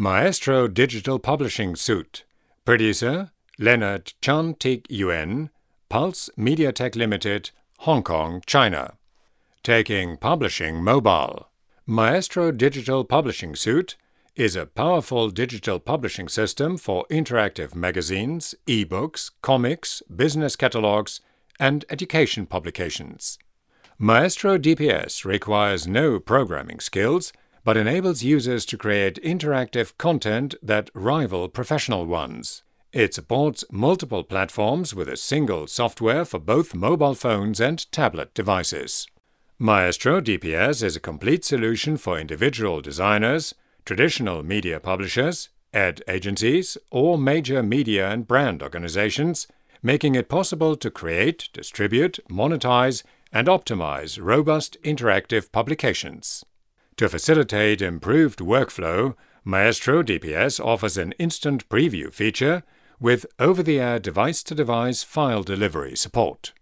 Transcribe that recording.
Maestro Digital Publishing Suit. Producer Leonard Chan Tik Yuen, Pulse Media Tech Limited, Hong Kong, China. Taking Publishing Mobile. Maestro Digital Publishing Suit is a powerful digital publishing system for interactive magazines, ebooks, comics, business catalogs, and education publications. Maestro DPS requires no programming skills but enables users to create interactive content that rival professional ones. It supports multiple platforms with a single software for both mobile phones and tablet devices. Maestro DPS is a complete solution for individual designers, traditional media publishers, ad agencies, or major media and brand organizations, making it possible to create, distribute, monetize, and optimize robust interactive publications. To facilitate improved workflow, Maestro DPS offers an instant preview feature with over the air device to device file delivery support.